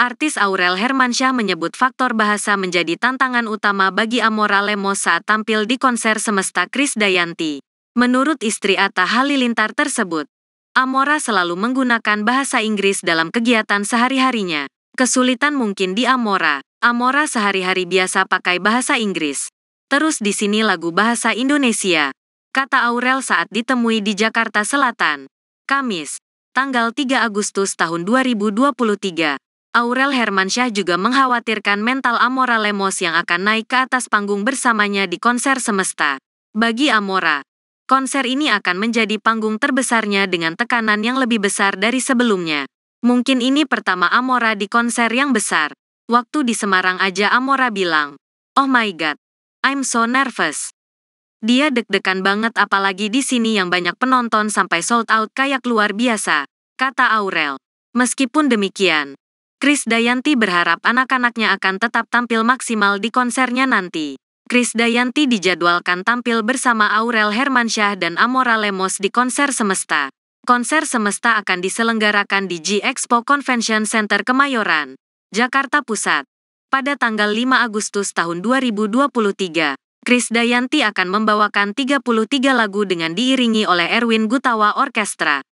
Artis Aurel Hermansyah menyebut faktor bahasa menjadi tantangan utama bagi Amora Lemos saat tampil di konser semesta Kris Dayanti. Menurut istri Atta Halilintar tersebut, Amora selalu menggunakan bahasa Inggris dalam kegiatan sehari-harinya. Kesulitan mungkin di Amora. Amora sehari-hari biasa pakai bahasa Inggris. Terus di sini lagu bahasa Indonesia. Kata Aurel saat ditemui di Jakarta Selatan. Kamis, tanggal 3 Agustus tahun 2023. Aurel Hermansyah juga mengkhawatirkan mental Amora Lemos yang akan naik ke atas panggung bersamanya di konser semesta. Bagi Amora, konser ini akan menjadi panggung terbesarnya dengan tekanan yang lebih besar dari sebelumnya. Mungkin ini pertama Amora di konser yang besar. Waktu di Semarang aja Amora bilang, Oh my god, I'm so nervous. Dia deg-degan banget apalagi di sini yang banyak penonton sampai sold out kayak luar biasa, kata Aurel. Meskipun demikian, Chris Dayanti berharap anak-anaknya akan tetap tampil maksimal di konsernya nanti. Chris Dayanti dijadwalkan tampil bersama Aurel Hermansyah dan Amora Lemos di konser semesta. Konser semesta akan diselenggarakan di G Expo Convention Center Kemayoran, Jakarta Pusat, pada tanggal 5 Agustus tahun 2023. Chris Dayanti akan membawakan 33 lagu dengan diiringi oleh Erwin Gutawa Orkestra.